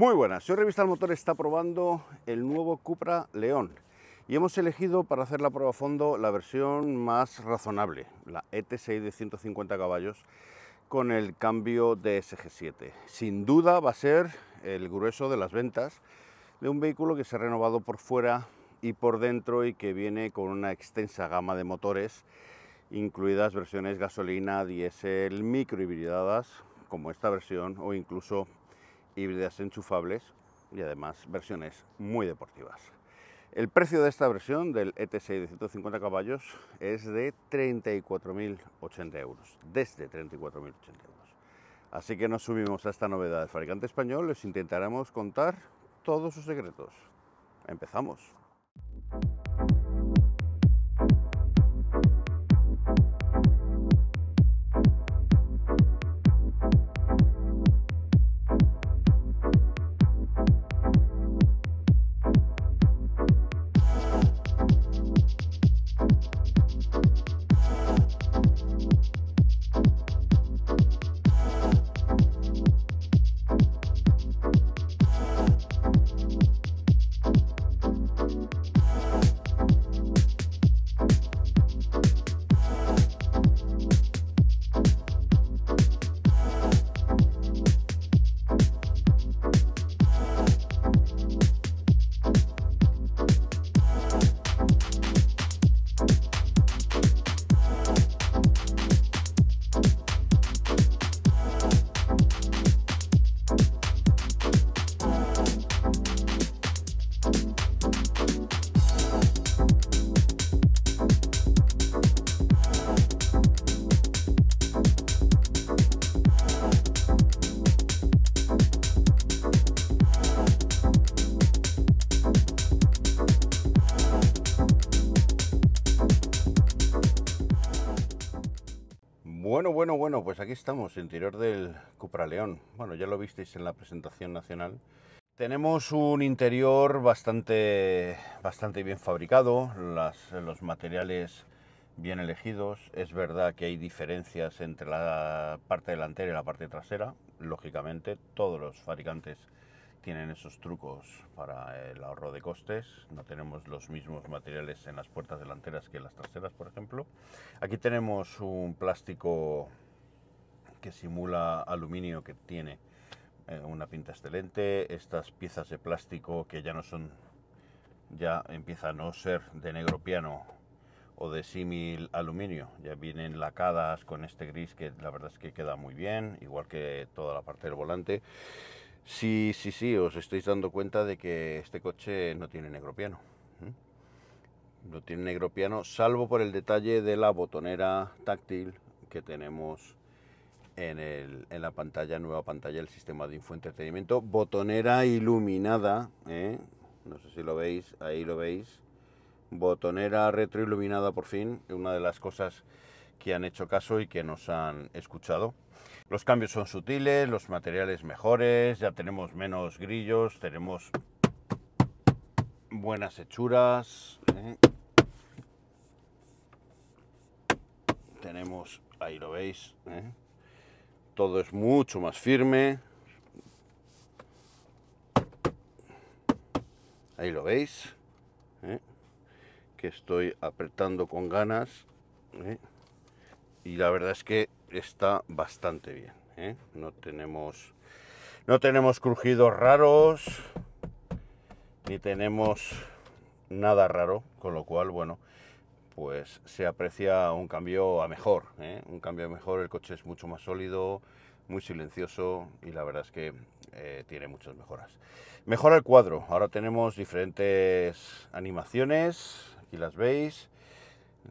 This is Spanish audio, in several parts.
Muy buenas, soy Revista El Motor, está probando el nuevo Cupra León y hemos elegido para hacer la prueba a fondo la versión más razonable, la ET6 de 150 caballos con el cambio dsg 7 Sin duda va a ser el grueso de las ventas de un vehículo que se ha renovado por fuera y por dentro y que viene con una extensa gama de motores, incluidas versiones gasolina, diésel, microhibridadas, como esta versión o incluso híbridas enchufables y además versiones muy deportivas. El precio de esta versión del ET6 de 150 caballos es de 34.080 euros, desde 34.080 euros. Así que nos subimos a esta novedad del fabricante español, les intentaremos contar todos sus secretos. Empezamos. Bueno, bueno, pues aquí estamos, interior del Cupra León. Bueno, ya lo visteis en la presentación nacional. Tenemos un interior bastante, bastante bien fabricado, los materiales bien elegidos. Es verdad que hay diferencias entre la parte delantera y la parte trasera, lógicamente, todos los fabricantes tienen esos trucos para el ahorro de costes. No tenemos los mismos materiales en las puertas delanteras que en las traseras, por ejemplo. Aquí tenemos un plástico que simula aluminio que tiene eh, una pinta excelente. Estas piezas de plástico que ya no son, ya empieza a no ser de negro piano o de símil aluminio. Ya vienen lacadas con este gris que la verdad es que queda muy bien, igual que toda la parte del volante. Sí, sí, sí, os estáis dando cuenta de que este coche no tiene negro piano. No tiene negro piano, salvo por el detalle de la botonera táctil que tenemos en, la pantalla, nueva pantalla, del sistema de infoentretenimiento. Botonera iluminada, ¿eh? no sé si lo veis, ahí lo veis. Botonera retroiluminada por fin, una de las cosas que han hecho caso y que nos han escuchado. Los cambios son sutiles, los materiales mejores, ya tenemos menos grillos, tenemos buenas hechuras. ¿eh? Tenemos, ahí lo veis, todo es mucho más firme. Ahí lo veis, que estoy apretando con ganas. ¿eh? Y la verdad es que está bastante bien. ¿eh? No tenemos no tenemos crujidos raros ni tenemos nada raro, con lo cual, bueno, pues se aprecia un cambio a mejor, ¿eh? un cambio a mejor. El coche es mucho más sólido, muy silencioso y la verdad es que eh, tiene muchas mejoras. Mejora el cuadro. Ahora tenemos diferentes animaciones, aquí las veis.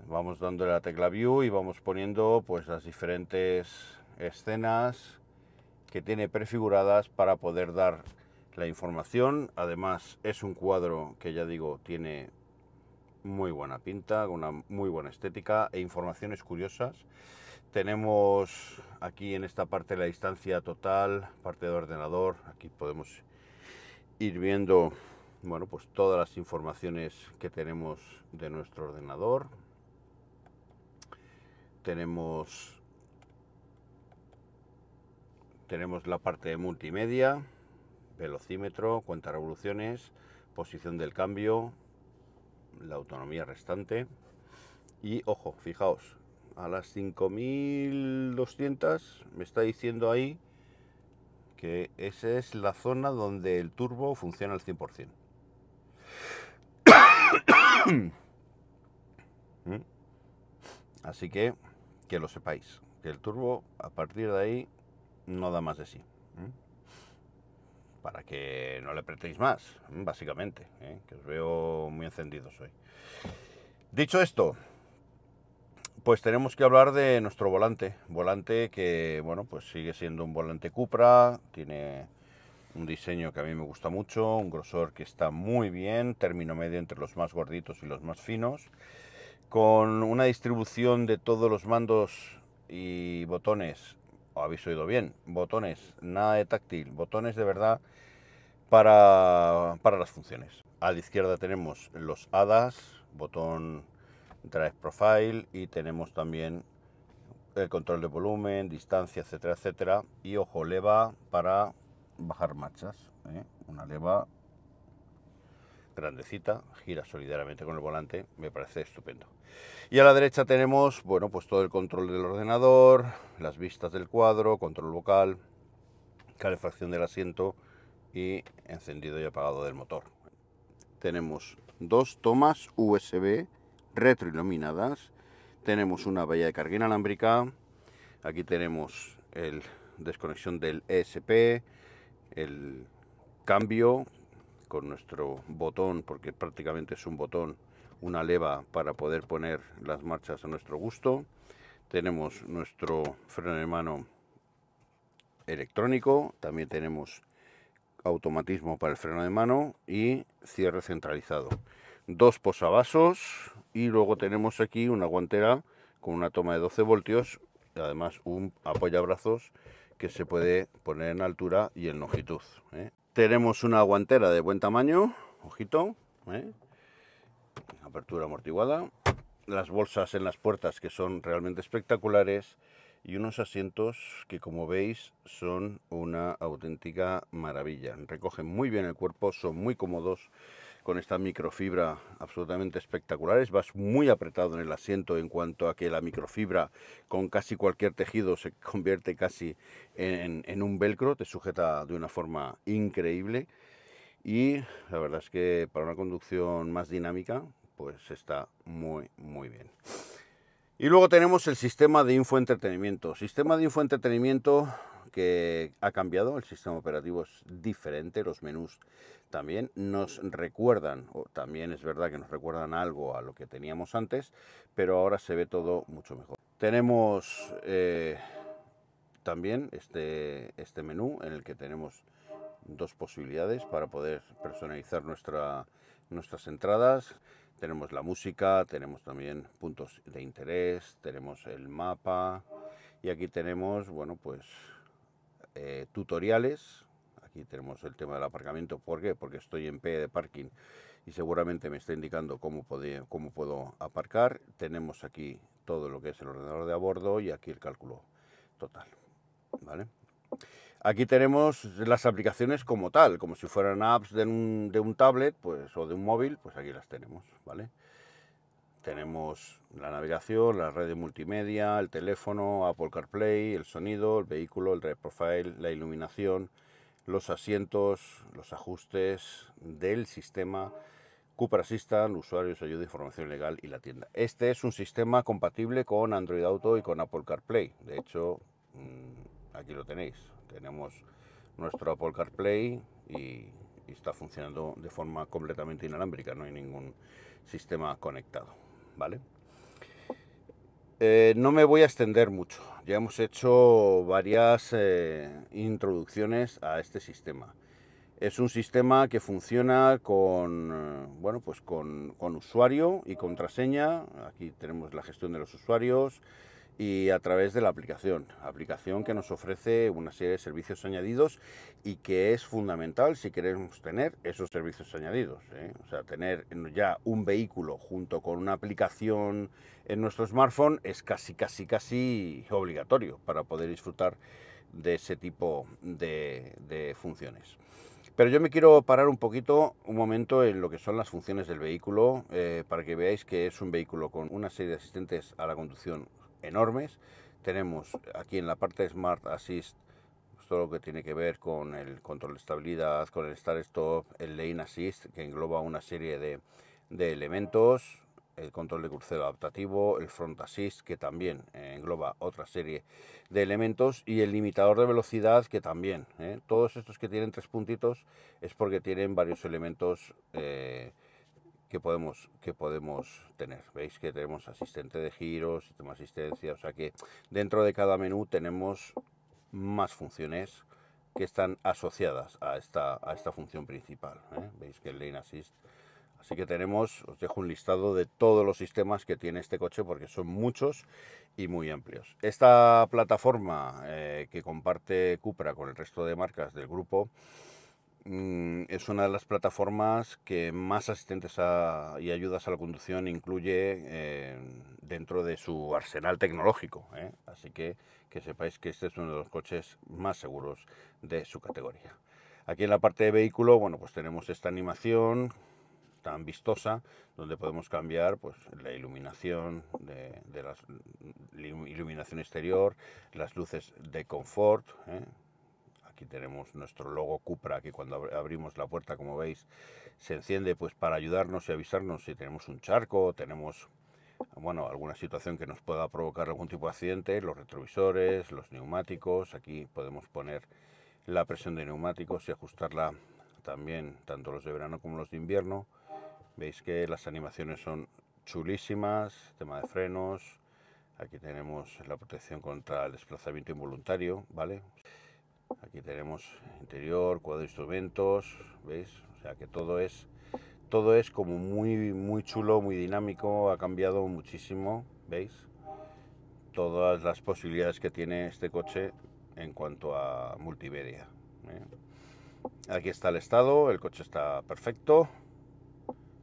Vamos dando la tecla View y vamos poniendo pues las diferentes escenas que tiene prefiguradas para poder dar la información. Además es un cuadro que ya digo tiene muy buena pinta, una muy buena estética e informaciones curiosas. Tenemos aquí en esta parte la distancia total, parte de ordenador. Aquí podemos ir viendo, bueno, pues todas las informaciones que tenemos de nuestro ordenador tenemos tenemos la parte de multimedia, velocímetro, cuenta revoluciones, posición del cambio, la autonomía restante y ojo, fijaos, a las 5200 me está diciendo ahí que esa es la zona donde el turbo funciona al 100%. ¿Mm? Así que que lo sepáis, que el turbo a partir de ahí no da más de sí. Para que no le apretéis más, básicamente, ¿eh? que os veo muy encendidos hoy. Dicho esto, pues tenemos que hablar de nuestro volante. Volante que, bueno, pues sigue siendo un volante Cupra, tiene un diseño que a mí me gusta mucho, un grosor que está muy bien, término medio entre los más gorditos y los más finos con una distribución de todos los mandos y botones, o habéis oído bien, botones, nada de táctil, botones de verdad para, las funciones. A la izquierda tenemos los HADAS, botón Drive Profile y tenemos también el control de volumen, distancia, etcétera, etcétera. Y ojo, leva para bajar marchas. ¿eh? Una leva grandecita, gira solidariamente con el volante, me parece estupendo. Y a la derecha tenemos, bueno, pues todo el control del ordenador, las vistas del cuadro, control vocal, calefacción del asiento y encendido y apagado del motor. Tenemos dos tomas USB retroiluminadas, tenemos una valla de carga inalámbrica, aquí tenemos el desconexión del ESP, el cambio con nuestro botón, porque prácticamente es un botón, una leva para poder poner las marchas a nuestro gusto. Tenemos nuestro freno de mano electrónico, también tenemos automatismo para el freno de mano y cierre centralizado. Dos posavasos y luego tenemos aquí una guantera con una toma de 12 voltios, y además un apoyabrazos que se puede poner en altura y en longitud. ¿eh? Tenemos una guantera de buen tamaño, ojito, ¿eh? apertura amortiguada, las bolsas en las puertas que son realmente espectaculares y unos asientos que como veis son una auténtica maravilla. Recogen muy bien el cuerpo, son muy cómodos con esta microfibra absolutamente espectaculares. Vas muy apretado en el asiento en cuanto a que la microfibra con casi cualquier tejido se convierte casi en, un velcro, te sujeta de una forma increíble. Y la verdad es que para una conducción más dinámica, pues está muy, muy bien. Y luego tenemos el sistema de infoentretenimiento. Sistema de infoentretenimiento que ha cambiado, el sistema operativo es diferente, los menús también nos recuerdan, o también es verdad que nos recuerdan algo a lo que teníamos antes, pero ahora se ve todo mucho mejor. Tenemos eh, también este, este menú en el que tenemos dos posibilidades para poder personalizar nuestra, nuestras entradas. Tenemos la música, tenemos también puntos de interés, tenemos el mapa y aquí tenemos, bueno, pues eh, tutoriales. Aquí tenemos el tema del aparcamiento. ¿Por qué? Porque estoy en P de parking y seguramente me está indicando cómo, podía, cómo puedo aparcar. Tenemos aquí todo lo que es el ordenador de a bordo y aquí el cálculo total. ¿Vale? Aquí tenemos las aplicaciones como tal, como si fueran apps de un, de un tablet pues, o de un móvil, pues aquí las tenemos, ¿vale? tenemos la navegación, la red de multimedia, el teléfono, Apple CarPlay, el sonido, el vehículo, el Red Profile, la iluminación, los asientos, los ajustes del sistema, Cooper Assistant, usuarios, ayuda, información legal y la tienda. Este es un sistema compatible con Android Auto y con Apple CarPlay. De hecho, mm, aquí lo tenéis. Tenemos nuestro Apple CarPlay y está funcionando de forma completamente inalámbrica. No hay ningún sistema conectado. Eh, no me voy a extender mucho, ya hemos hecho varias eh, introducciones a este sistema. Es un sistema que funciona con, bueno, pues con, con usuario y contraseña. Aquí tenemos la gestión de los usuarios, y a través de la aplicación. Aplicación que nos ofrece una serie de servicios añadidos y que es fundamental si queremos tener esos servicios añadidos. ¿eh? O sea, tener ya un vehículo junto con una aplicación en nuestro smartphone es casi, casi, casi obligatorio para poder disfrutar de ese tipo de, funciones. Pero yo me quiero parar un poquito, un momento, en lo que son las funciones del vehículo, eh, para que veáis que es un vehículo con una serie de asistentes a la conducción enormes. Tenemos aquí en la parte Smart Assist pues, todo lo que tiene que ver con el control de estabilidad, con el Start Stop, el Lane Assist, que engloba una serie de, elementos, el control de crucero adaptativo, el front assist que también eh, engloba otra serie de elementos y el limitador de velocidad que también. Eh. Todos estos que tienen tres puntitos es porque tienen varios elementos eh, que podemos, que podemos tener. Veis que tenemos asistente de giro, sistema asistencia, o sea que dentro de cada menú tenemos más funciones que están asociadas a esta, a esta función principal. ¿eh? Veis que el Lane Assist. Así que tenemos, os dejo un listado de todos los sistemas que tiene este coche porque son muchos y muy amplios. Esta plataforma eh, que comparte Cupra con el resto de marcas del grupo Mm, es una de las plataformas que más asistentes a, y ayudas a la conducción incluye em, dentro de su arsenal tecnológico. ¿eh? Así que que sepáis que este es uno de los coches más seguros de su categoría. Aquí en la parte de vehículo, bueno, pues tenemos esta animación tan vistosa donde podemos cambiar pues la iluminación de, mm, iluminación exterior las luces de confort ¿eh? Aquí tenemos nuestro logo Cupra, que cuando abrimos la puerta, como veis, se enciende pues para ayudarnos y avisarnos si tenemos un charco, tenemos bueno, alguna situación que nos pueda provocar algún tipo de accidente, los retrovisores, los neumáticos, aquí podemos poner la presión de neumáticos y ajustarla también, tanto los de verano como los de invierno. Veis que las animaciones son chulísimas, tema de frenos, aquí tenemos la protección contra el desplazamiento involuntario, ¿vale? Aquí tenemos interior, cuadro de instrumentos, ¿veis? O sea que todo es todo es como muy muy chulo, muy dinámico, ha cambiado muchísimo, ¿veis? Todas las posibilidades que tiene este coche en cuanto a multimedia. ¿eh? Aquí está el estado, el coche está perfecto,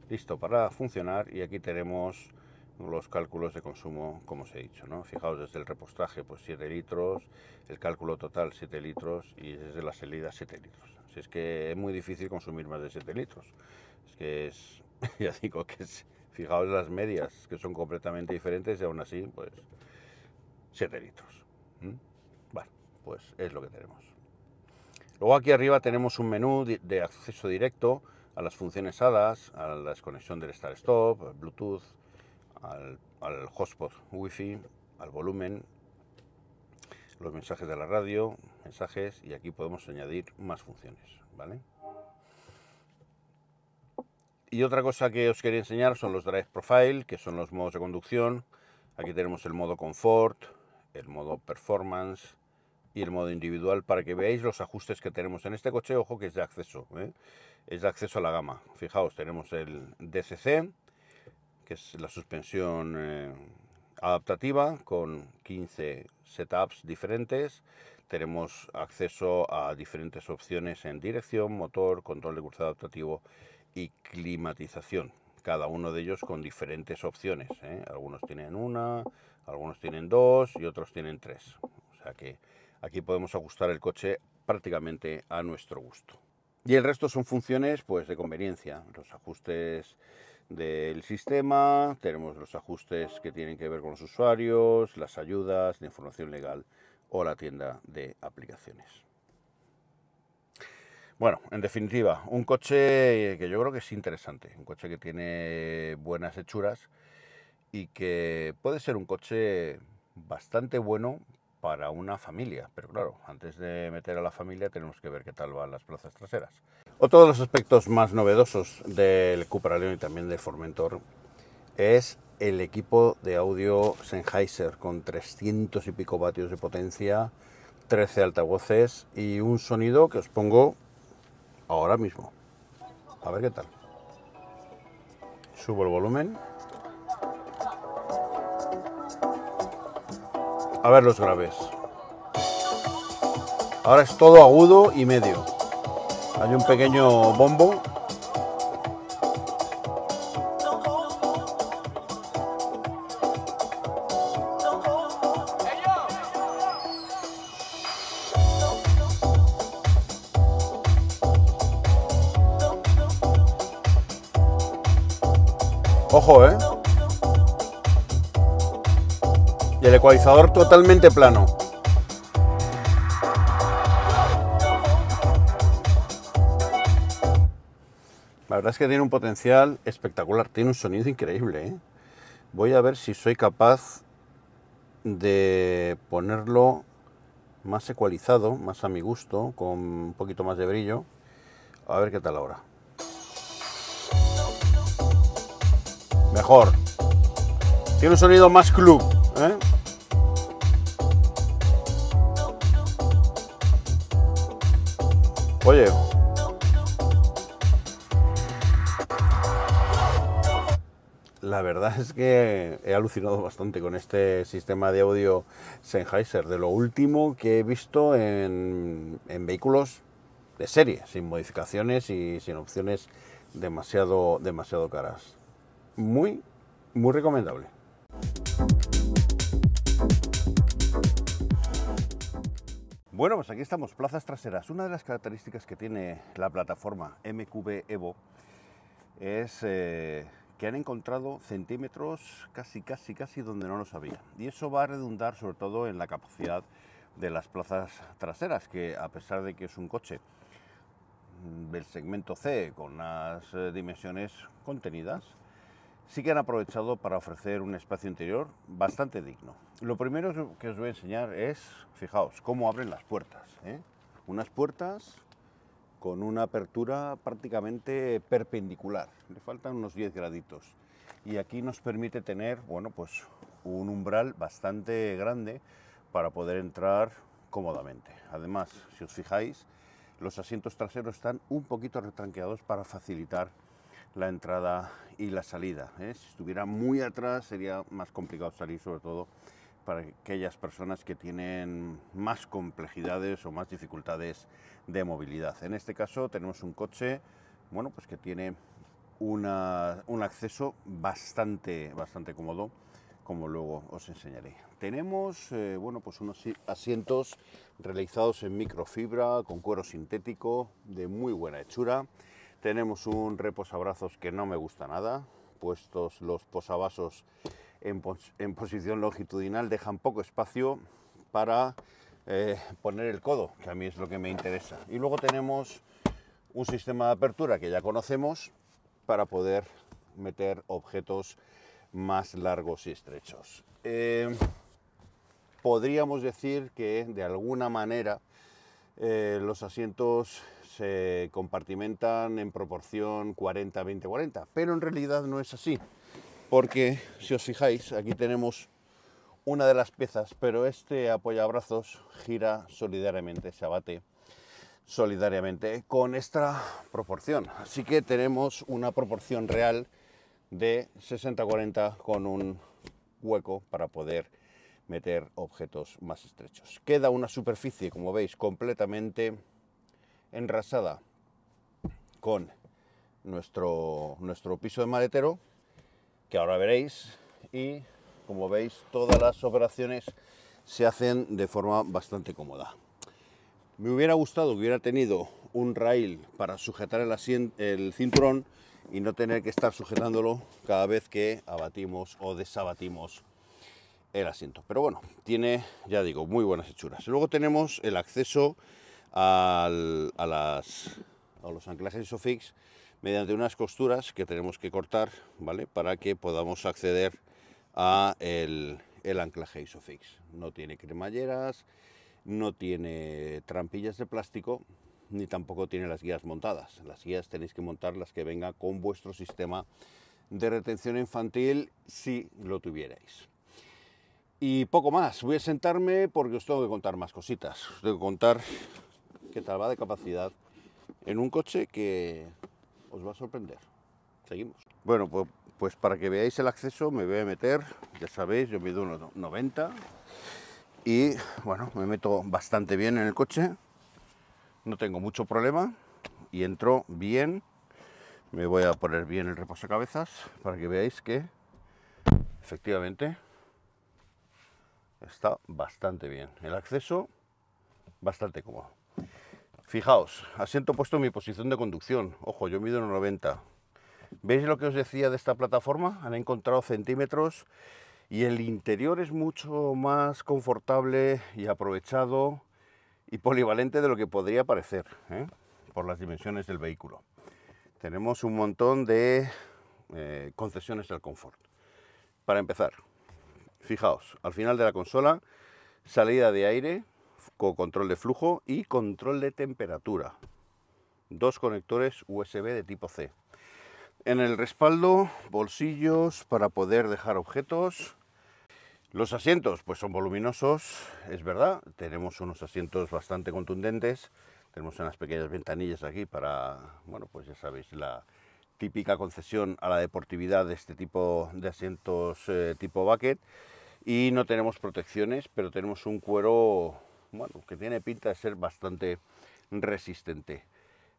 listo para funcionar y aquí tenemos los cálculos de consumo, como os he dicho. ¿no? Fijaos, desde el repostaje, pues 7 litros, el cálculo total 7 litros y desde la salida 7 litros. Así es que es muy difícil consumir más de 7 litros. Es que es, ya digo que fijaos las medias, que son completamente diferentes y aún así, pues 7 litros. Bueno, pues es lo que tenemos. Luego aquí arriba tenemos un menú de acceso directo a las funciones HADAS, a la desconexión del start Stop, Bluetooth, al, al hotspot wifi, al volumen, los mensajes de la radio, mensajes y aquí podemos añadir más funciones, ¿vale? Y otra cosa que os quería enseñar son los drive profile, que son los modos de conducción. Aquí tenemos el modo confort, el modo performance y el modo individual para que veáis los ajustes que tenemos en este coche. Ojo que es de acceso, ¿eh? es de acceso a la gama. Fijaos, tenemos el DCC, que es la suspensión eh, adaptativa con 15 setups diferentes. Tenemos acceso a diferentes opciones en dirección, motor, control de curso adaptativo y climatización. Cada uno de ellos con diferentes opciones. ¿eh? Algunos tienen una, algunos tienen dos y otros tienen tres. O sea que aquí podemos ajustar el coche prácticamente a nuestro gusto. Y el resto son funciones pues de conveniencia, los ajustes del sistema, tenemos los ajustes que tienen que ver con los usuarios, las ayudas, la información legal o la tienda de aplicaciones. Bueno, en definitiva, un coche que yo creo que es interesante, un coche que tiene buenas hechuras y que puede ser un coche bastante bueno para una familia, pero claro, antes de meter a la familia tenemos que ver qué tal van las plazas traseras. Otro de los aspectos más novedosos del Cupra León y también del Formentor es el equipo de audio Sennheiser con 300 y pico vatios de potencia, 13 altavoces y un sonido que os pongo ahora mismo. A ver qué tal. Subo el volumen. A ver los graves. Ahora es todo agudo y medio. Hay un pequeño bombo. Ojo, ¿eh? Y el ecualizador totalmente plano. es que tiene un potencial espectacular, tiene un sonido increíble. ¿eh? Voy a ver si soy capaz de ponerlo más ecualizado, más a mi gusto, con un poquito más de brillo. A ver qué tal ahora. Mejor. Tiene un sonido más club. ¿eh? Oye, la verdad es que he alucinado bastante con este sistema de audio Sennheiser, de lo último que he visto en, vehículos de serie, sin modificaciones y sin opciones demasiado, demasiado caras. Muy, muy recomendable. Bueno, pues aquí estamos, plazas traseras. Una de las características que tiene la plataforma MQB Evo es eh, que han encontrado centímetros casi, casi, casi donde no los había. Y eso va a redundar sobre todo en la capacidad de las plazas traseras, que a pesar de que es un coche del segmento C con unas eh, dimensiones contenidas, sí que han aprovechado para ofrecer un espacio interior bastante digno. Lo primero que os voy a enseñar es, fijaos, cómo abren las puertas. ¿eh? Unas puertas con una apertura prácticamente perpendicular, le faltan unos 10 graditos. Y aquí nos permite tener, bueno, pues un umbral bastante grande para poder entrar cómodamente. Además, si os fijáis, los asientos traseros están un poquito retranqueados para facilitar la entrada y la salida. ¿eh? Si estuviera muy atrás sería más complicado salir, sobre todo para aquellas personas que tienen más complejidades o más dificultades de movilidad. En este caso tenemos un coche bueno, pues que tiene un acceso bastante, bastante cómodo, como luego os enseñaré. Tenemos eh, bueno, pues unos asientos realizados en microfibra, con cuero sintético, de muy buena hechura. Tenemos un reposabrazos que no me gusta nada, puestos los posavasos en, posición longitudinal dejan poco espacio para eh, poner el codo, que a mí es lo que me interesa. Y luego tenemos un sistema de apertura que ya conocemos para poder meter objetos más largos y estrechos. Eh, podríamos decir que de alguna manera eh, los asientos se compartimentan en proporción 40-20-40, pero en realidad no es así porque si os fijáis, aquí tenemos una de las piezas, pero este apoyabrazos gira solidariamente, se abate solidariamente con esta proporción. Así que tenemos una proporción real de 60-40 con un hueco para poder meter objetos más estrechos. Queda una superficie, como veis, completamente enrasada con nuestro, nuestro piso de maletero que ahora veréis. Y como veis, todas las operaciones se hacen de forma bastante cómoda. Me hubiera gustado que hubiera tenido un rail para sujetar el, cinturón y no tener que estar sujetándolo cada vez que abatimos o desabatimos el asiento. Pero bueno, tiene, ya digo, muy buenas hechuras. Luego tenemos el acceso a, a los anclajes ISOFIX mediante unas costuras que tenemos que cortar, ¿vale? Para que podamos acceder a el, anclaje ISOFIX. No tiene cremalleras, no tiene trampillas de plástico, ni tampoco tiene las guías montadas. Las guías tenéis que montar las que venga con vuestro sistema de retención infantil si lo tuvierais. Y poco más, voy a sentarme porque os tengo que contar más cositas. Os tengo que contar qué tal va de capacidad en un coche que os va a sorprender. Seguimos. Bueno, pues, pues para que veáis el acceso me voy a meter, ya sabéis, yo mido unos 90 y bueno, me meto bastante bien en el coche, no tengo mucho problema y entro bien. Me voy a poner bien el reposacabezas para que veáis que efectivamente está bastante bien. El acceso bastante cómodo. Fijaos, asiento puesto en mi posición de conducción. Ojo, yo mido 90. ¿Veis lo que os decía de esta plataforma? Han encontrado centímetros y el interior es mucho más confortable y aprovechado y polivalente de lo que podría parecer ¿eh? por las dimensiones del vehículo. Tenemos un montón de eh, concesiones al confort. Para empezar, fijaos, al final de la consola, salida de aire, control de flujo y control de temperatura. Dos conectores USB de tipo C. En el respaldo, bolsillos para poder dejar objetos. Los asientos, pues son voluminosos, es verdad. Tenemos unos asientos bastante contundentes. Tenemos unas pequeñas ventanillas aquí para, bueno, pues ya sabéis, la típica concesión a la deportividad de este tipo de asientos eh, tipo bucket. Y no tenemos protecciones, pero tenemos un cuero bueno, que tiene pinta de ser bastante resistente.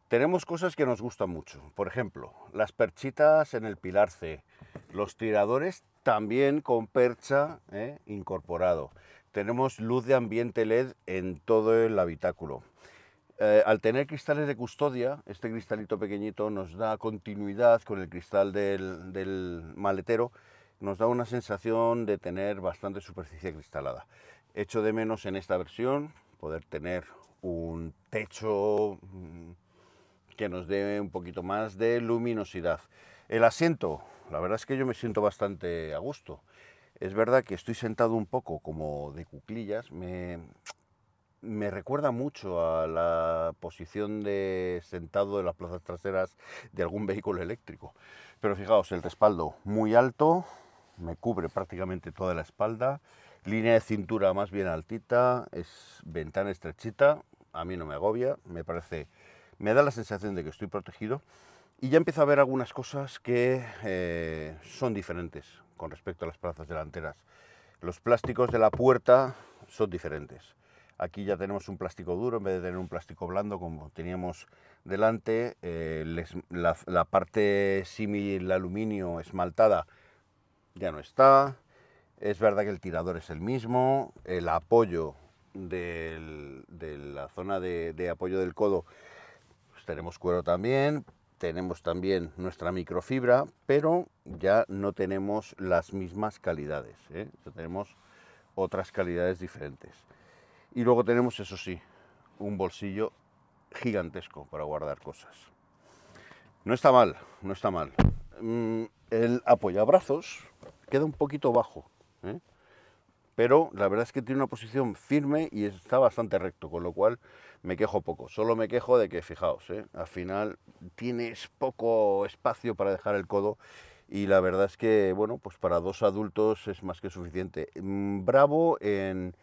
Tenemos cosas que nos gustan mucho, por ejemplo, las perchitas en el pilar C, los tiradores también con percha ¿eh? incorporado. Tenemos luz de ambiente LED en todo el habitáculo. Eh, al tener cristales de custodia, este cristalito pequeñito nos da continuidad con el cristal del maletero, nos da una sensación de tener bastante superficie cristalada. Hecho de menos en esta versión poder tener un techo mm, que nos dé un poquito más de luminosidad. El asiento, la verdad es que yo me siento bastante a gusto. Es verdad que estoy sentado un poco como de cuclillas, me, me recuerda mucho a la posición de sentado de las plazas traseras de algún vehículo eléctrico. Pero fijaos, el respaldo muy alto, me cubre prácticamente toda la espalda. Línea de cintura más bien altita, es ventana estrechita, a mí no me agobia, me parece, me da la sensación de que estoy protegido y ya empiezo a ver algunas cosas que eh, son diferentes con respecto a las plazas delanteras. Los plásticos de la puerta son diferentes. Aquí ya tenemos un plástico duro en vez de tener un plástico blando como teníamos delante. Eh, la, la, parte símil aluminio esmaltada ya no está. Es verdad que el tirador es el mismo, el apoyo de la zona de, apoyo del codo, pues tenemos cuero también, tenemos también nuestra microfibra, pero ya no tenemos las mismas calidades, ya ¿eh? tenemos otras calidades diferentes. Y luego tenemos, eso sí, un bolsillo gigantesco para guardar cosas. No está mal, no está mal. Mm, el brazos queda un poquito bajo, ¿eh? Pero la verdad es que tiene una posición firme y está bastante recto, con lo cual me quejo poco. Solo me quejo de que, fijaos, ¿eh? al final tienes poco espacio para dejar el codo y la verdad es que, bueno, pues para dos adultos es más que suficiente. Mm, bravo en,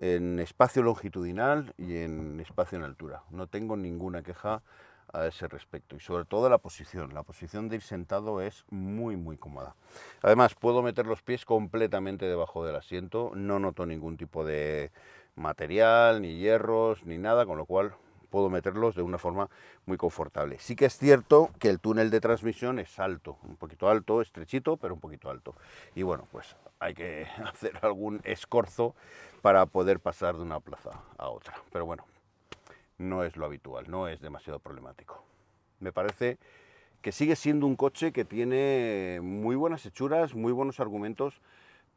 en espacio longitudinal y en espacio en altura. No tengo ninguna queja a ese respecto y sobre todo la posición. La posición de ir sentado es muy muy cómoda. Además puedo meter los pies completamente debajo del asiento, no noto ningún tipo de material, ni hierros, ni nada, con lo cual puedo meterlos de una forma muy confortable. Sí que es cierto que el túnel de transmisión es alto, un poquito alto, estrechito, pero un poquito alto. Y bueno, pues hay que hacer algún escorzo para poder pasar de una plaza a otra. Pero bueno, no es lo habitual, no es demasiado problemático. Me parece que sigue siendo un coche que tiene muy buenas hechuras, muy buenos argumentos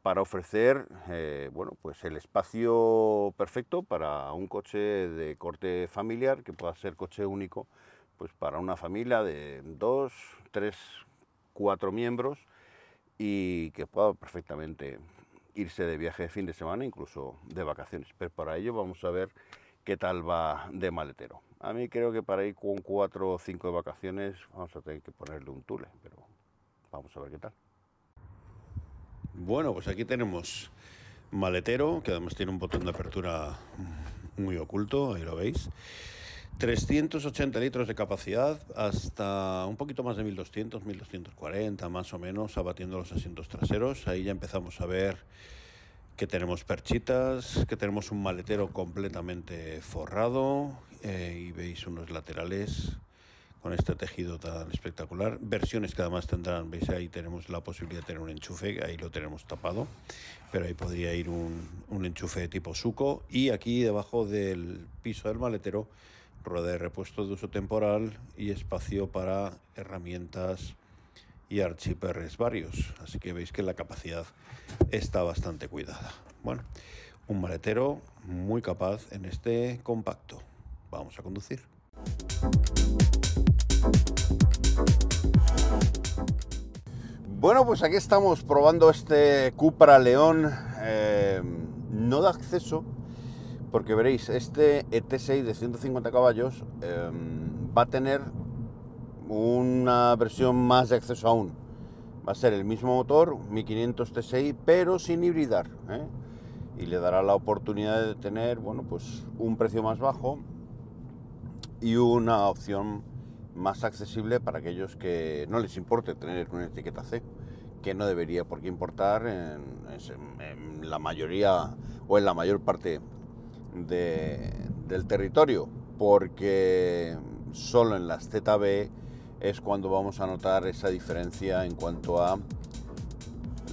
para ofrecer eh, bueno, pues el espacio perfecto para un coche de corte familiar, que pueda ser coche único, pues para una familia de dos, tres, cuatro miembros y que pueda perfectamente irse de viaje de fin de semana, incluso de vacaciones. Pero para ello vamos a ver qué tal va de maletero. A mí creo que para ir con cuatro o cinco de vacaciones vamos a tener que ponerle un tule, pero vamos a ver qué tal. Bueno, pues aquí tenemos maletero, que además tiene un botón de apertura muy oculto, ahí lo veis. 380 litros de capacidad hasta un poquito más de 1200, 1240 más o menos, abatiendo los asientos traseros. Ahí ya empezamos a ver que tenemos perchitas, que tenemos un maletero completamente forrado eh, y veis unos laterales con este tejido tan espectacular. Versiones que además tendrán, veis ahí tenemos la posibilidad de tener un enchufe, ahí lo tenemos tapado, pero ahí podría ir un, enchufe tipo suco. Y aquí debajo del piso del maletero, rueda de repuesto de uso temporal y espacio para herramientas y Archie varios, Así que veis que la capacidad está bastante cuidada. Bueno, un maletero muy capaz en este compacto. Vamos a conducir. Bueno, pues aquí estamos probando este Cupra León. Eh, no da acceso, porque veréis, este ET6 de 150 caballos eh, va a tener una versión más de acceso aún. Va a ser el mismo motor, 1500 TSI, pero sin hibridar. ¿eh? Y le dará la oportunidad de tener bueno, pues un precio más bajo y una opción más accesible para aquellos que no les importe tener una etiqueta C, que no debería por qué importar en, la mayoría o en la mayor parte del territorio, porque solo en las ZB es cuando vamos a notar esa diferencia en cuanto a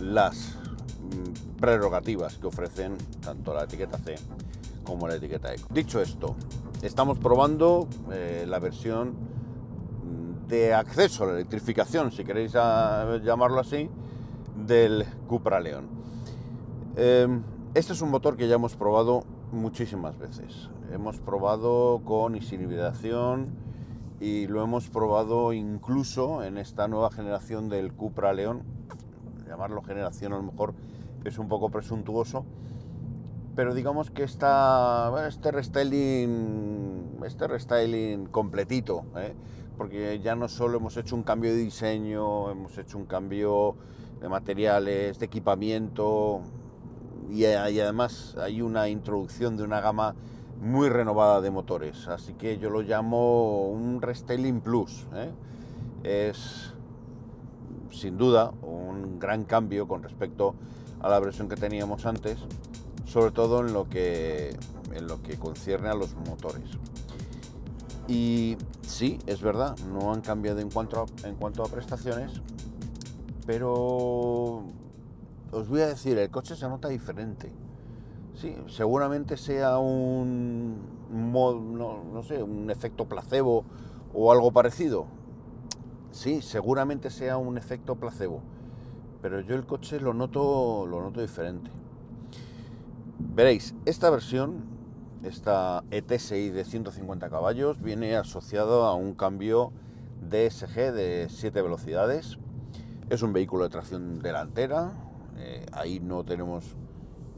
las mm, prerrogativas que ofrecen tanto la etiqueta C como la etiqueta Eco. Dicho esto, estamos probando eh, la versión mm, de acceso a la electrificación, si queréis llamarlo así, del Cupra León. Em, este es un motor que ya hemos probado muchísimas veces. Hemos probado con y sin y lo hemos probado incluso en esta nueva generación del Cupra León. Llamarlo generación a lo mejor es un poco presuntuoso, pero digamos que este restyling, este restyling completito, ¿eh? porque ya no solo hemos hecho un cambio de diseño, hemos hecho un cambio de materiales, de equipamiento y además hay una introducción de una gama muy renovada de motores. Así que yo lo llamo un restyling plus. ¿eh? Es sin duda un gran cambio con respecto a la versión que teníamos antes, sobre todo en lo que, en lo que concierne a los motores. Y sí, es verdad, no han cambiado en cuanto a, en cuanto a prestaciones, pero os voy a decir, el coche se nota diferente. Sí, seguramente sea un, no, sé, un efecto placebo o algo parecido. Sí, seguramente sea un efecto placebo, pero yo el coche lo noto, lo noto diferente. Veréis, esta versión, esta ETSI de 150 caballos, viene asociado a un cambio DSG de 7 velocidades. Es un vehículo de tracción delantera, eh, ahí no tenemos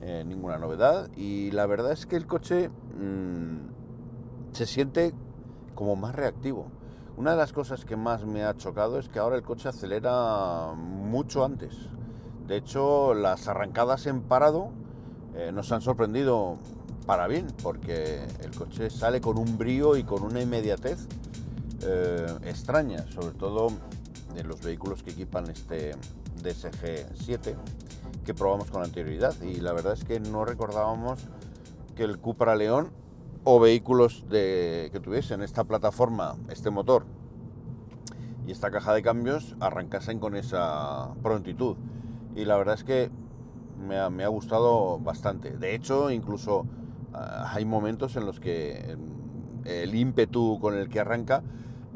eh, ninguna novedad. Y la verdad es que el coche mm, se siente como más reactivo. Una de las cosas que más me ha chocado es que ahora el coche acelera mucho antes. De hecho, las arrancadas en parado eh, nos han sorprendido para bien, porque el coche sale con un brío y con una inmediatez eh, extraña, sobre todo en los vehículos que equipan este DSG 7 que probamos con anterioridad y la verdad es que no recordábamos que el Cupra León o vehículos de, que tuviesen esta plataforma, este motor y esta caja de cambios arrancasen con esa prontitud. Y la verdad es que me ha, gustado bastante. De hecho, incluso ah, hay momentos en los que el ímpetu con el que arranca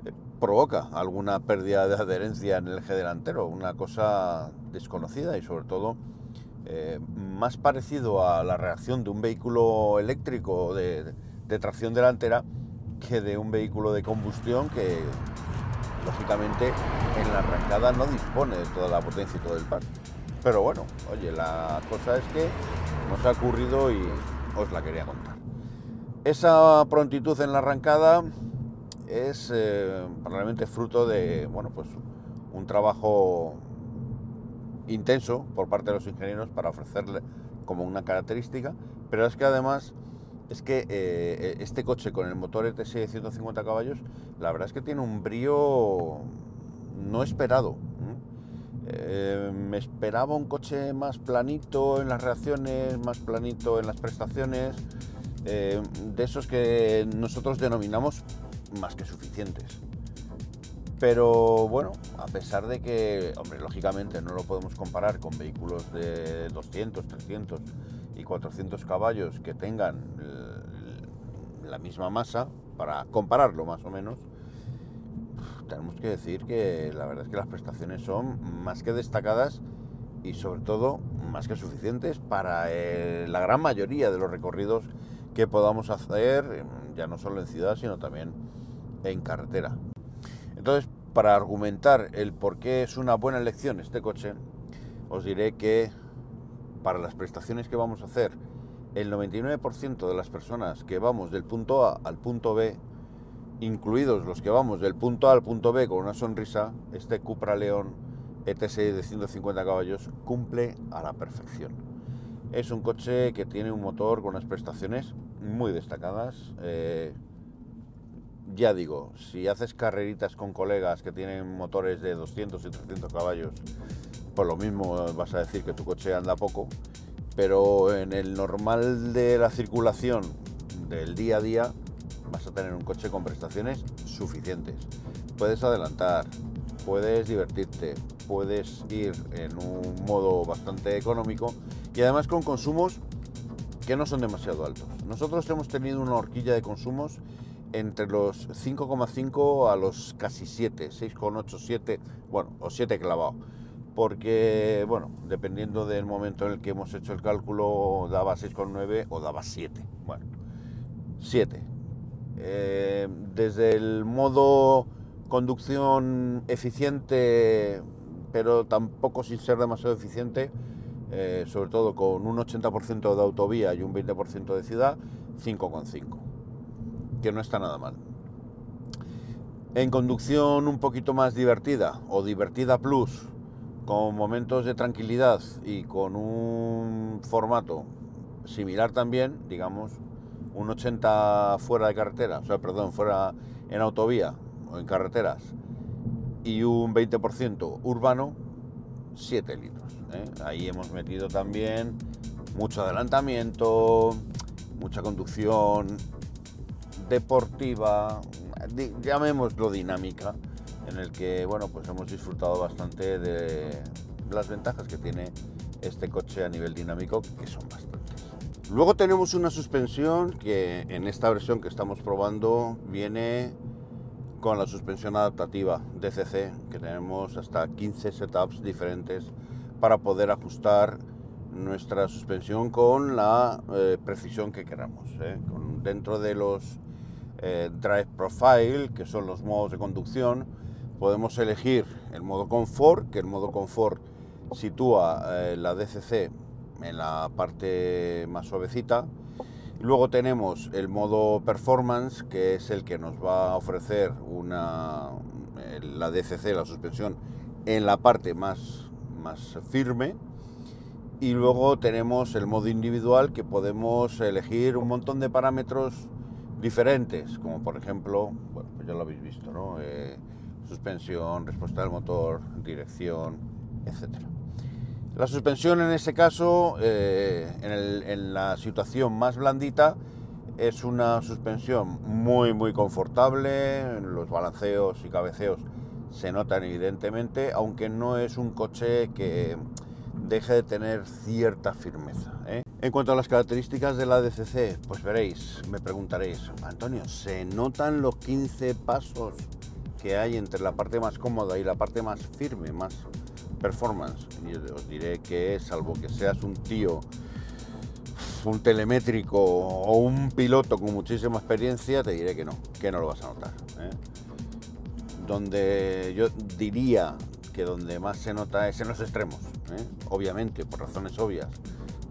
eh, provoca alguna pérdida de adherencia en el eje delantero, una cosa desconocida y sobre todo eh, más parecido a la reacción de un vehículo eléctrico de, tracción delantera que de un vehículo de combustión que lógicamente en la arrancada no dispone de toda la potencia y todo el par. Pero bueno, oye, la cosa es que nos ha ocurrido y os la quería contar. Esa prontitud en la arrancada es realmente eh, probablemente fruto de bueno, pues un trabajo intenso por parte de los ingenieros para ofrecerle como una característica, pero es que además es que eh, este coche con el motor ETS de 150 caballos, la verdad es que tiene un brío no esperado. Eh, me esperaba un coche más planito en las reacciones, más planito en las prestaciones, eh, de esos que nosotros denominamos más que suficientes. Pero bueno, a pesar de que, hombre, lógicamente no lo podemos comparar con vehículos de 200, 300 y 400 caballos que tengan eh, la misma masa, para compararlo más o menos, tenemos que decir que la verdad es que las prestaciones son más que destacadas y sobre todo más que suficientes para eh, la gran mayoría de los recorridos que podamos hacer, ya no solo en ciudad, sino también en carretera. Entonces, para argumentar el por qué es una buena elección este coche, os diré que para las prestaciones que vamos a hacer, el 99% de las personas que vamos del punto A al punto B, incluidos los que vamos del punto A al punto B con una sonrisa, este Cupra León ET6 de 150 caballos cumple a la perfección. Es un coche que tiene un motor con unas prestaciones muy destacadas. Eh, ya digo, si haces carreritas con colegas que tienen motores de 200 y 300 caballos, por lo mismo vas a decir que tu coche anda poco, pero en el normal de la circulación del día a día vas a tener un coche con prestaciones suficientes. Puedes adelantar, puedes divertirte, puedes ir en un modo bastante económico y además con consumos que no son demasiado altos. Nosotros hemos tenido una horquilla de consumos entre los 5,5 a los casi 7, 6,8, 7, bueno, o 7 clavado. Porque, bueno, dependiendo del momento en el que hemos hecho el cálculo, daba 6,9 o daba 7. Bueno, 7. Eh, desde el modo conducción eficiente, pero tampoco sin ser demasiado eficiente, eh, sobre todo con un 80% de autovía y un 20% de ciudad, 5,5 no está nada mal. En conducción un poquito más divertida o divertida plus, con momentos de tranquilidad y con un formato similar también, digamos, un 80 fuera de carretera, o sea, perdón, fuera en autovía o en carreteras, y un 20% urbano, 7 litros. ¿eh? Ahí hemos metido también mucho adelantamiento, mucha conducción, deportiva, llamémoslo dinámica, en el que bueno, pues hemos disfrutado bastante de las ventajas que tiene este coche a nivel dinámico, que son bastantes. Luego tenemos una suspensión que en esta versión que estamos probando viene con la suspensión adaptativa DCC, que tenemos hasta 15 setups diferentes para poder ajustar nuestra suspensión con la eh, precisión que queramos. ¿eh? dentro de los eh, drive Profile, que son los modos de conducción. Podemos elegir el modo confort, que el modo confort sitúa eh, la DCC en la parte más suavecita. Luego tenemos el modo performance, que es el que nos va a ofrecer una, eh, la DCC, la suspensión, en la parte más, más firme. Y luego tenemos el modo individual, que podemos elegir un montón de parámetros diferentes, como por ejemplo, bueno, pues ya lo habéis visto, ¿no? Eh, suspensión, respuesta del motor, dirección, etc. La suspensión en ese caso, eh, en, el, en la situación más blandita, es una suspensión muy muy confortable, los balanceos y cabeceos se notan evidentemente, aunque no es un coche que deje de tener cierta firmeza. ¿eh? En cuanto a las características de la DCC, pues veréis, me preguntaréis, Antonio, ¿se notan los 15 pasos que hay entre la parte más cómoda y la parte más firme, más performance? Y os diré que salvo que seas un tío un telemétrico o un piloto con muchísima experiencia, te diré que no, que no lo vas a notar. ¿eh? Donde yo diría que donde más se nota es en los extremos. ¿eh? obviamente, por razones obvias,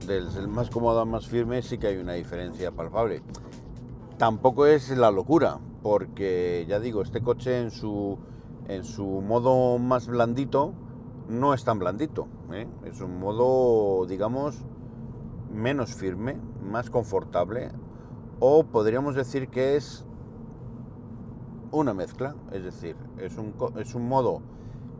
del, más cómodo al más firme sí que hay una diferencia palpable. Tampoco es la locura, porque ya digo, este coche en su, en su modo más blandito no es tan blandito, ¿eh? es un modo, digamos, menos firme, más confortable, o podríamos decir que es una mezcla, es decir, es un, es un modo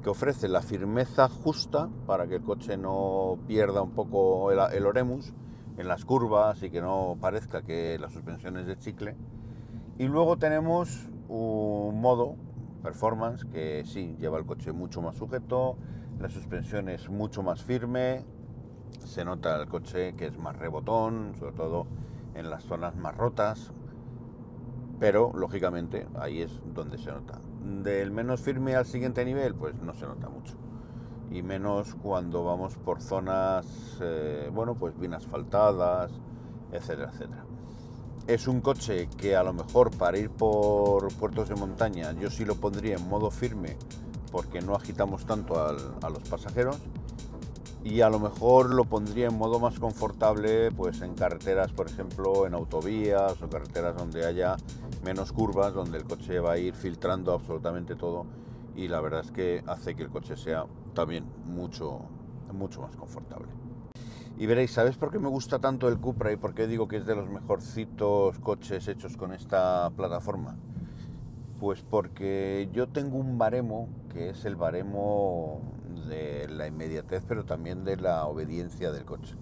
que ofrece la firmeza justa para que el coche no pierda un poco el, el oremus en las curvas y que no parezca que la suspensión es de chicle. Y luego tenemos un modo performance que sí, lleva el coche mucho más sujeto, la suspensión es mucho más firme, se nota el coche que es más rebotón, sobre todo en las zonas más rotas, pero lógicamente ahí es donde se nota del menos firme al siguiente nivel, pues no se nota mucho. Y menos cuando vamos por zonas, eh, bueno, pues bien asfaltadas, etcétera, etcétera. Es un coche que a lo mejor para ir por puertos de montaña yo sí lo pondría en modo firme porque no agitamos tanto a los pasajeros y a lo mejor lo pondría en modo más confortable pues en carreteras por ejemplo en autovías o carreteras donde haya menos curvas, donde el coche va a ir filtrando absolutamente todo y la verdad es que hace que el coche sea también mucho, mucho más confortable. Y veréis, ¿sabéis por qué me gusta tanto el Cupra y por qué digo que es de los mejorcitos coches hechos con esta plataforma? Pues porque yo tengo un baremo que es el baremo de la inmediatez, pero también de la obediencia del coche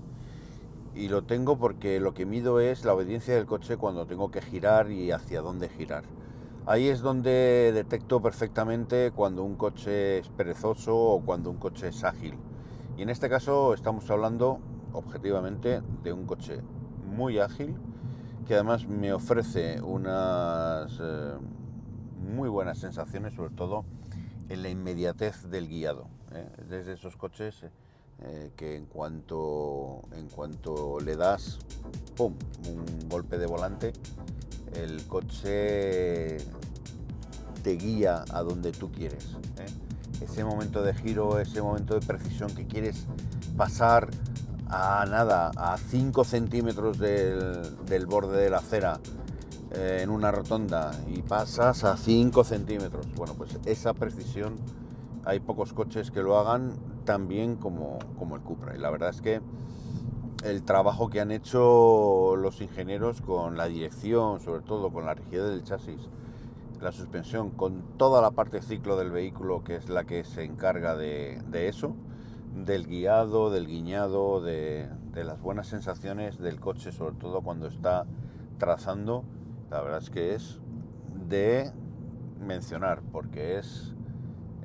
y lo tengo porque lo que mido es la obediencia del coche cuando tengo que girar y hacia dónde girar. Ahí es donde detecto perfectamente cuando un coche es perezoso o cuando un coche es ágil. Y en este caso estamos hablando objetivamente de un coche muy ágil que además me ofrece unas eh, muy buenas sensaciones, sobre todo en la inmediatez del guiado. Desde ¿eh? esos coches eh, que en cuanto, en cuanto le das un golpe de volante, el coche te guía a donde tú quieres. ¿eh? Ese momento de giro, ese momento de precisión que quieres pasar a nada, a 5 centímetros del, borde de la acera eh, en una rotonda y pasas a 5 centímetros. Bueno, pues esa precisión hay pocos coches que lo hagan también como, el Cupra. Y la verdad es que el trabajo que han hecho los ingenieros con la dirección, sobre todo con la rigidez del chasis, la suspensión, con toda la parte ciclo del vehículo que es la que se encarga de, eso, del guiado, del guiñado, de, las buenas sensaciones del coche, sobre todo cuando está trazando, la verdad es que es de mencionar, porque es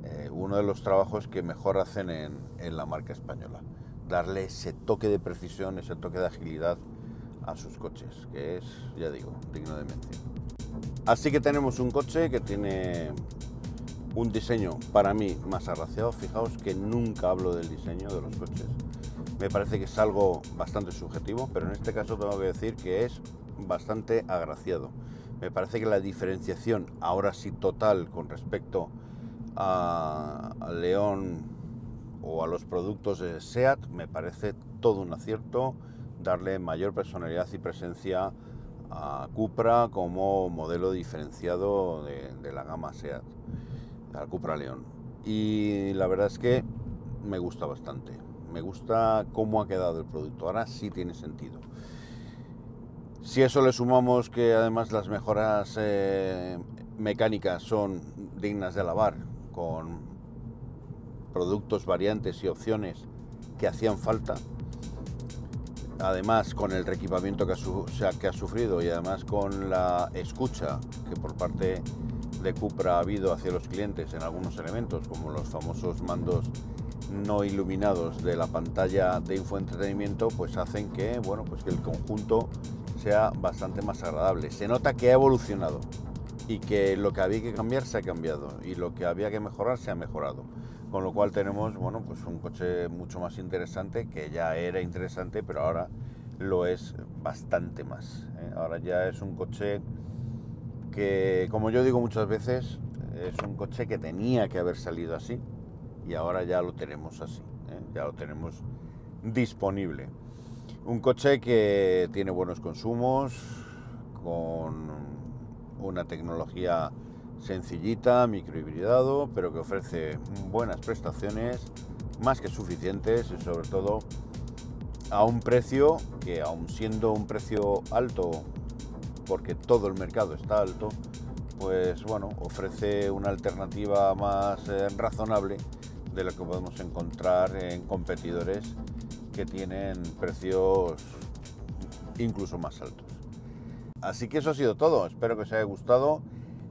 eh, uno de los trabajos que mejor hacen en, la marca española. Darle ese toque de precisión, ese toque de agilidad a sus coches, que es, ya digo, digno de mención. Así que tenemos un coche que tiene un diseño para mí más agraciado, Fijaos que nunca hablo del diseño de los coches. Me parece que es algo bastante subjetivo, pero en este caso tengo que decir que es bastante agraciado. Me parece que la diferenciación, ahora sí total, con respecto a a, León o a los productos de SEAT me parece todo un acierto darle mayor personalidad y presencia a Cupra como modelo diferenciado de, la gama SEAT, al Cupra León. Y la verdad es que me gusta bastante, me gusta cómo ha quedado el producto, ahora sí tiene sentido. Si eso le sumamos que además las mejoras eh, mecánicas son dignas de alabar, con productos, variantes y opciones que hacían falta. Además, con el reequipamiento que ha, que ha sufrido y además con la escucha que por parte de Cupra ha habido hacia los clientes en algunos elementos, como los famosos mandos no iluminados de la pantalla de infoentretenimiento, pues hacen que, bueno, pues que el conjunto sea bastante más agradable. Se nota que ha evolucionado, y que lo que había que cambiar se ha cambiado y lo que había que mejorar se ha mejorado. Con lo cual tenemos bueno, pues un coche mucho más interesante que ya era interesante, pero ahora lo es bastante más. ¿eh? Ahora ya es un coche que, como yo digo muchas veces, es un coche que tenía que haber salido así y ahora ya lo tenemos así, ¿eh? ya lo tenemos disponible. Un coche que tiene buenos consumos, con una tecnología sencillita, microhibridado, pero que ofrece buenas prestaciones, más que suficientes y sobre todo a un precio que aun siendo un precio alto, porque todo el mercado está alto, pues bueno, ofrece una alternativa más eh, razonable de la que podemos encontrar en competidores que tienen precios incluso más altos. Así que eso ha sido todo. Espero que os haya gustado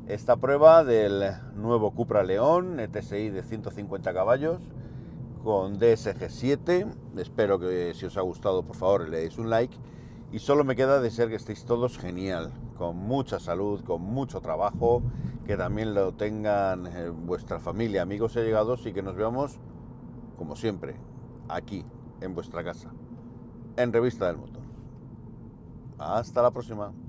esta prueba del nuevo Cupra León ETSI de 150 caballos con DSG7. Espero que si os ha gustado, por favor, le deis un like. Y solo me queda desear que estéis todos genial, con mucha salud, con mucho trabajo, que también lo tengan eh, vuestra familia, amigos y llegados y que nos veamos, como siempre, aquí, en vuestra casa, en Revista del Motor. Hasta la próxima.